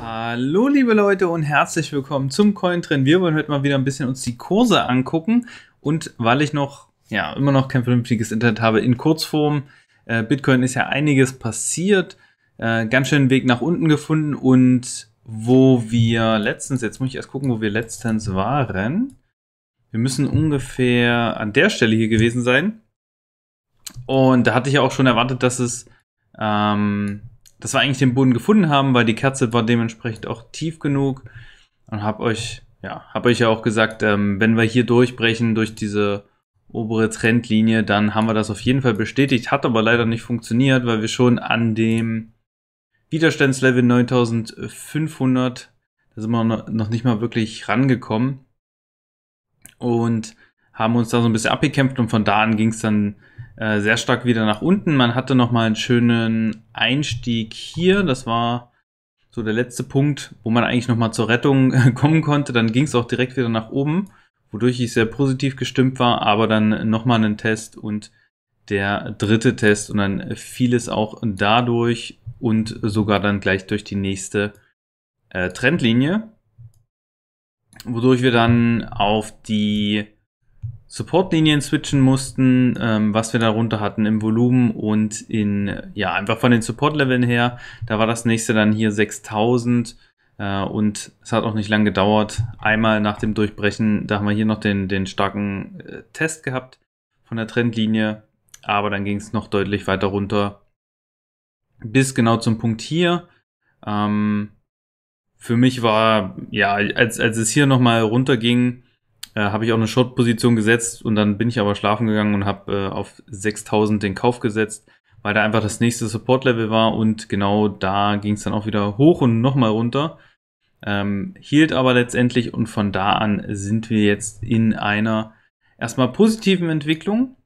Hallo liebe Leute und herzlich willkommen zum Cointrend. Wir wollen heute mal wieder ein bisschen uns die Kurse angucken und weil ich noch ja immer noch kein vernünftiges Internet habe in Kurzform, äh, Bitcoin ist ja einiges passiert, äh, ganz schön Weg nach unten gefunden und wo wir letztens, jetzt muss ich erst gucken, wo wir letztens waren. Wir müssen ungefähr an der Stelle hier gewesen sein. Und da hatte ich ja auch schon erwartet, dass es, ähm, dass wir eigentlich den Boden gefunden haben, weil die Kerze war dementsprechend auch tief genug. Und habe euch, ja, habe euch ja auch gesagt, ähm, wenn wir hier durchbrechen durch diese obere Trendlinie, dann haben wir das auf jeden Fall bestätigt. Hat aber leider nicht funktioniert, weil wir schon an dem Widerstandslevel 9500, da sind wir noch nicht mal wirklich rangekommen und haben uns da so ein bisschen abgekämpft und von da an ging es dann äh, sehr stark wieder nach unten. Man hatte nochmal einen schönen Einstieg hier. Das war so der letzte Punkt, wo man eigentlich nochmal zur Rettung kommen konnte. Dann ging es auch direkt wieder nach oben, wodurch ich sehr positiv gestimmt war, aber dann nochmal einen Test und der dritte Test und dann fiel es auch dadurch und sogar dann gleich durch die nächste äh, Trendlinie, wodurch wir dann auf die Supportlinien switchen mussten, ähm, was wir darunter hatten im Volumen und in, ja, einfach von den Supportleveln her. Da war das nächste dann hier 6000 äh, und es hat auch nicht lang gedauert. Einmal nach dem Durchbrechen, da haben wir hier noch den, den starken äh, Test gehabt von der Trendlinie, aber dann ging es noch deutlich weiter runter bis genau zum Punkt hier. Ähm, für mich war, ja, als, als es hier nochmal runterging, äh, habe ich auch eine Short-Position gesetzt und dann bin ich aber schlafen gegangen und habe äh, auf 6000 den Kauf gesetzt, weil da einfach das nächste Support-Level war und genau da ging es dann auch wieder hoch und nochmal runter. Ähm, hielt aber letztendlich und von da an sind wir jetzt in einer erstmal positiven Entwicklung.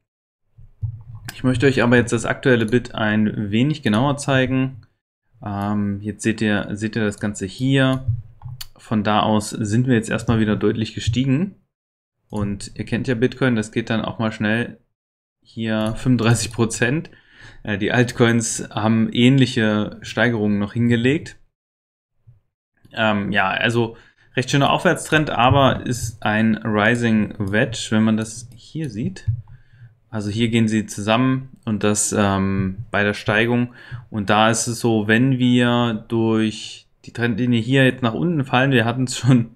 Ich möchte euch aber jetzt das aktuelle Bit ein wenig genauer zeigen. Ähm, jetzt seht ihr, seht ihr das Ganze hier. Von da aus sind wir jetzt erstmal wieder deutlich gestiegen. Und ihr kennt ja Bitcoin, das geht dann auch mal schnell hier 35 Prozent. Äh, die Altcoins haben ähnliche Steigerungen noch hingelegt. Ähm, ja, also recht schöner Aufwärtstrend, aber ist ein Rising Wedge, wenn man das hier sieht. Also hier gehen sie zusammen und das ähm, bei der Steigung. Und da ist es so, wenn wir durch die Trendlinie hier jetzt nach unten fallen, wir hatten es schon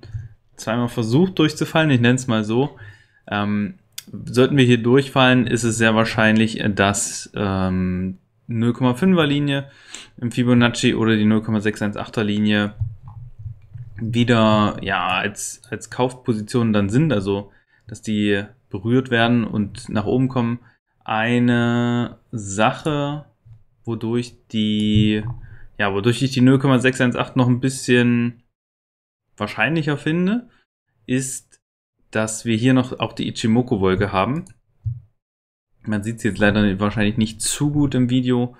zweimal versucht durchzufallen, ich nenne es mal so. Ähm, sollten wir hier durchfallen, ist es sehr wahrscheinlich, dass ähm, 0,5er Linie im Fibonacci oder die 0,618er Linie wieder ja, als, als Kaufposition dann sind, also dass die berührt werden und nach oben kommen. Eine Sache, wodurch die ja, wodurch ich die 0,618 noch ein bisschen wahrscheinlicher finde, ist, dass wir hier noch auch die Ichimoku-Wolke haben. Man sieht es jetzt leider wahrscheinlich nicht zu gut im Video,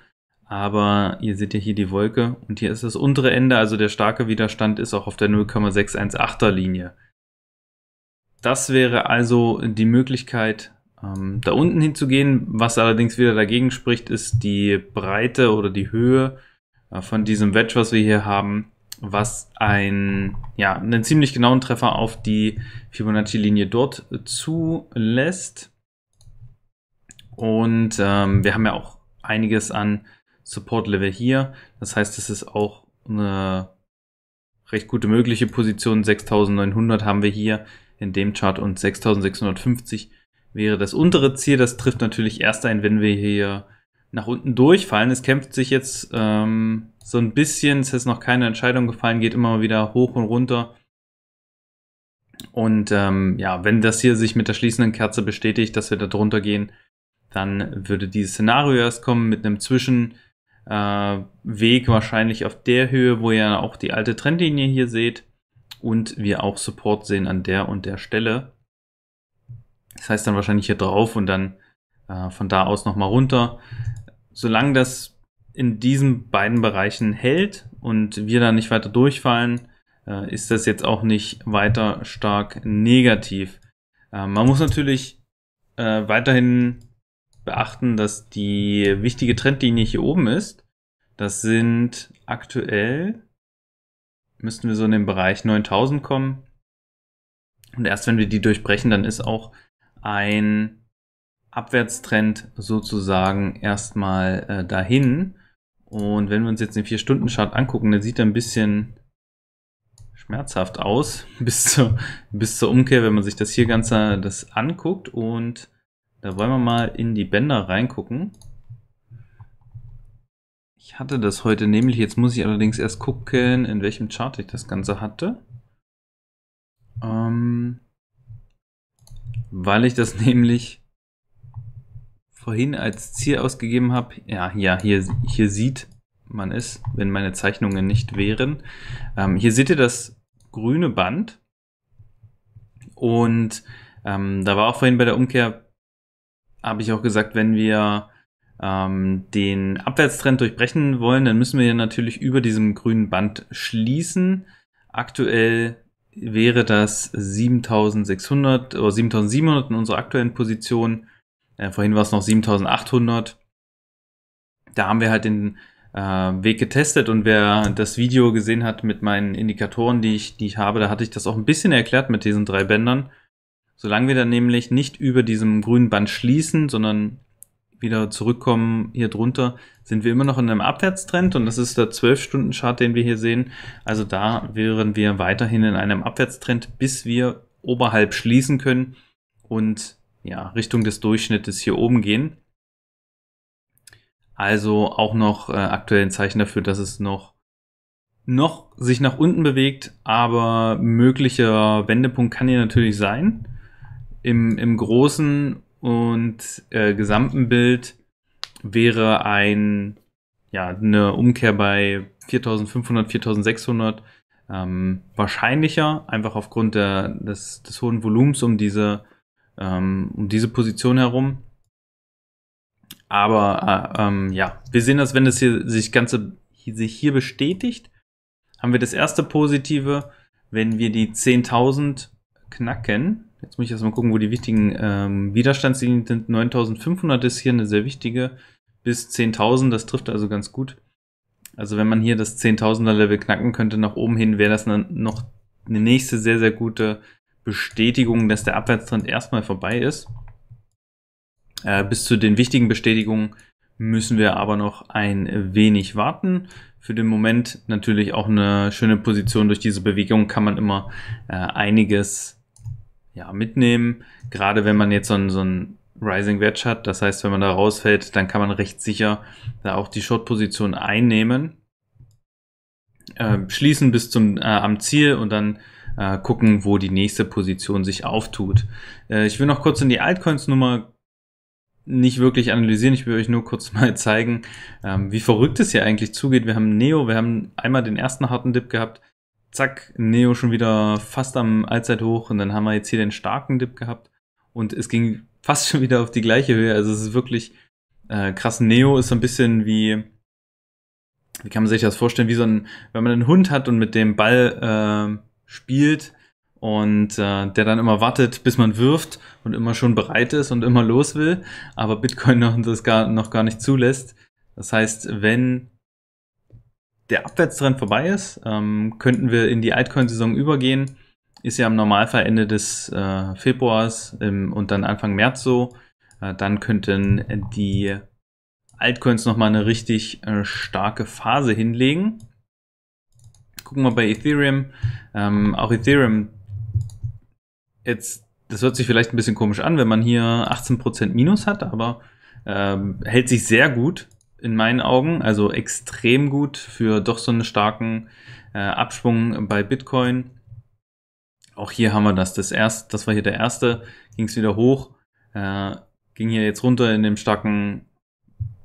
aber ihr seht ja hier die Wolke und hier ist das untere Ende, also der starke Widerstand ist auch auf der 0,618er Linie. Das wäre also die Möglichkeit, ähm, da unten hinzugehen. Was allerdings wieder dagegen spricht, ist die Breite oder die Höhe äh, von diesem Wedge, was wir hier haben was ein, ja, einen ziemlich genauen Treffer auf die Fibonacci-Linie dort zulässt. Und ähm, wir haben ja auch einiges an Support-Level hier. Das heißt, es ist auch eine recht gute mögliche Position. 6900 haben wir hier in dem Chart und 6650 wäre das untere Ziel. Das trifft natürlich erst ein, wenn wir hier nach unten durchfallen. Es kämpft sich jetzt ähm, so ein bisschen, es ist noch keine Entscheidung gefallen, geht immer wieder hoch und runter. Und ähm, ja, wenn das hier sich mit der schließenden Kerze bestätigt, dass wir da drunter gehen, dann würde dieses Szenario erst kommen mit einem Zwischenweg äh, wahrscheinlich auf der Höhe, wo ihr auch die alte Trendlinie hier seht und wir auch Support sehen an der und der Stelle. Das heißt dann wahrscheinlich hier drauf und dann äh, von da aus nochmal runter solange das in diesen beiden Bereichen hält und wir da nicht weiter durchfallen, äh, ist das jetzt auch nicht weiter stark negativ. Äh, man muss natürlich äh, weiterhin beachten, dass die wichtige Trendlinie hier oben ist. Das sind aktuell, müssten wir so in den Bereich 9000 kommen. Und erst wenn wir die durchbrechen, dann ist auch ein Abwärtstrend sozusagen erstmal äh, dahin. Und wenn wir uns jetzt den 4-Stunden-Chart angucken, dann sieht er ein bisschen schmerzhaft aus bis zur, bis zur Umkehr, wenn man sich das hier ganz das anguckt. Und da wollen wir mal in die Bänder reingucken. Ich hatte das heute nämlich, jetzt muss ich allerdings erst gucken, in welchem Chart ich das Ganze hatte. Ähm, weil ich das nämlich vorhin als Ziel ausgegeben habe, ja, ja hier, hier sieht man es, wenn meine Zeichnungen nicht wären. Ähm, hier seht ihr das grüne Band. Und ähm, da war auch vorhin bei der Umkehr, habe ich auch gesagt, wenn wir ähm, den Abwärtstrend durchbrechen wollen, dann müssen wir ja natürlich über diesem grünen Band schließen. Aktuell wäre das 7600 oder 7700 in unserer aktuellen Position. Äh, vorhin war es noch 7800. Da haben wir halt den äh, Weg getestet und wer das Video gesehen hat mit meinen Indikatoren, die ich, die ich habe, da hatte ich das auch ein bisschen erklärt mit diesen drei Bändern. Solange wir dann nämlich nicht über diesem grünen Band schließen, sondern wieder zurückkommen hier drunter, sind wir immer noch in einem Abwärtstrend und das ist der 12-Stunden-Chart, den wir hier sehen. Also da wären wir weiterhin in einem Abwärtstrend, bis wir oberhalb schließen können und ja, Richtung des Durchschnittes hier oben gehen. Also auch noch äh, aktuell ein Zeichen dafür, dass es noch, noch sich nach unten bewegt, aber möglicher Wendepunkt kann hier natürlich sein. Im, im großen und äh, gesamten Bild wäre ein, ja, eine Umkehr bei 4500, 4600 ähm, wahrscheinlicher, einfach aufgrund der, des, des hohen Volumens um diese ähm, um diese Position herum. Aber äh, ähm, ja, wir sehen das, wenn das hier sich ganze hier, sich hier bestätigt, haben wir das erste Positive, wenn wir die 10.000 knacken. Jetzt muss ich erstmal gucken, wo die wichtigen ähm, Widerstandslinien sind. 9.500 ist hier eine sehr wichtige bis 10.000. Das trifft also ganz gut. Also wenn man hier das 10.000er Level knacken könnte nach oben hin, wäre das eine, noch eine nächste sehr, sehr gute Bestätigungen, dass der Abwärtstrend erstmal vorbei ist. Äh, bis zu den wichtigen Bestätigungen müssen wir aber noch ein wenig warten. Für den Moment natürlich auch eine schöne Position. Durch diese Bewegung kann man immer äh, einiges ja, mitnehmen. Gerade wenn man jetzt so einen, so ein Rising Wedge hat, das heißt, wenn man da rausfällt, dann kann man recht sicher da auch die Short-Position einnehmen, äh, schließen bis zum äh, am Ziel und dann äh, gucken, wo die nächste Position sich auftut. Äh, ich will noch kurz in die Altcoins-Nummer nicht wirklich analysieren. Ich will euch nur kurz mal zeigen, ähm, wie verrückt es hier eigentlich zugeht. Wir haben Neo, wir haben einmal den ersten harten Dip gehabt. Zack, Neo schon wieder fast am Allzeithoch und dann haben wir jetzt hier den starken Dip gehabt und es ging fast schon wieder auf die gleiche Höhe. Also es ist wirklich äh, krass. Neo ist so ein bisschen wie, wie kann man sich das vorstellen, wie so ein, wenn man einen Hund hat und mit dem Ball äh, spielt und äh, der dann immer wartet, bis man wirft und immer schon bereit ist und immer los will, aber Bitcoin noch, das gar, noch gar nicht zulässt. Das heißt, wenn der Abwärtstrend vorbei ist, ähm, könnten wir in die Altcoin-Saison übergehen. Ist ja am Normalfall Ende des äh, Februars im, und dann Anfang März so. Äh, dann könnten die Altcoins nochmal eine richtig äh, starke Phase hinlegen gucken wir bei Ethereum. Ähm, auch Ethereum, jetzt, das hört sich vielleicht ein bisschen komisch an, wenn man hier 18% Minus hat, aber ähm, hält sich sehr gut in meinen Augen, also extrem gut für doch so einen starken äh, Abschwung bei Bitcoin. Auch hier haben wir das, das erst, das war hier der erste, ging es wieder hoch, äh, ging hier jetzt runter in dem starken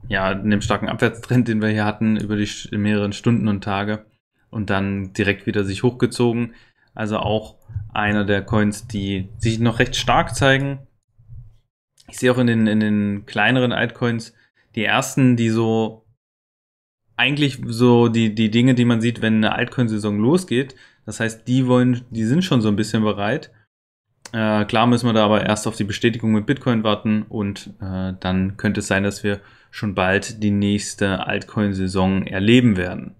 ja, in dem starken Abwärtstrend, den wir hier hatten über die mehreren Stunden und Tage und dann direkt wieder sich hochgezogen. Also auch einer der Coins, die sich noch recht stark zeigen. Ich sehe auch in den, in den kleineren Altcoins die ersten, die so eigentlich so die, die Dinge, die man sieht, wenn eine Altcoin-Saison losgeht. Das heißt, die wollen, die sind schon so ein bisschen bereit. Äh, klar müssen wir da aber erst auf die Bestätigung mit Bitcoin warten und äh, dann könnte es sein, dass wir schon bald die nächste Altcoin-Saison erleben werden.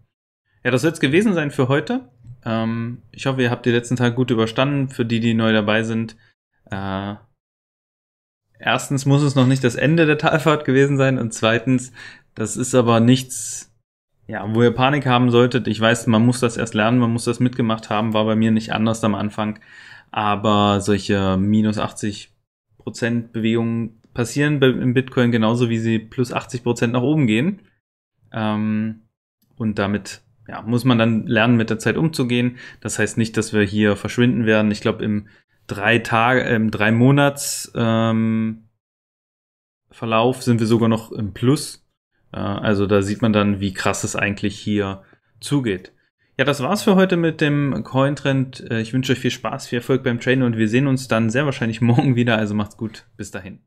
Ja, das soll es gewesen sein für heute. Ähm, ich hoffe, ihr habt die letzten Tage gut überstanden. Für die, die neu dabei sind, äh, erstens muss es noch nicht das Ende der Talfahrt gewesen sein und zweitens, das ist aber nichts, ja, wo ihr Panik haben solltet. Ich weiß, man muss das erst lernen, man muss das mitgemacht haben, war bei mir nicht anders am Anfang. Aber solche minus 80 Prozent Bewegungen passieren im Bitcoin genauso, wie sie plus 80 Prozent nach oben gehen. Ähm, und damit ja, muss man dann lernen, mit der Zeit umzugehen. Das heißt nicht, dass wir hier verschwinden werden. Ich glaube, im drei Tage, im drei Monats ähm, Verlauf sind wir sogar noch im Plus. Äh, also da sieht man dann, wie krass es eigentlich hier zugeht. Ja, das war's für heute mit dem Cointrend. Äh, ich wünsche euch viel Spaß, viel Erfolg beim Traden und wir sehen uns dann sehr wahrscheinlich morgen wieder. Also macht's gut. Bis dahin.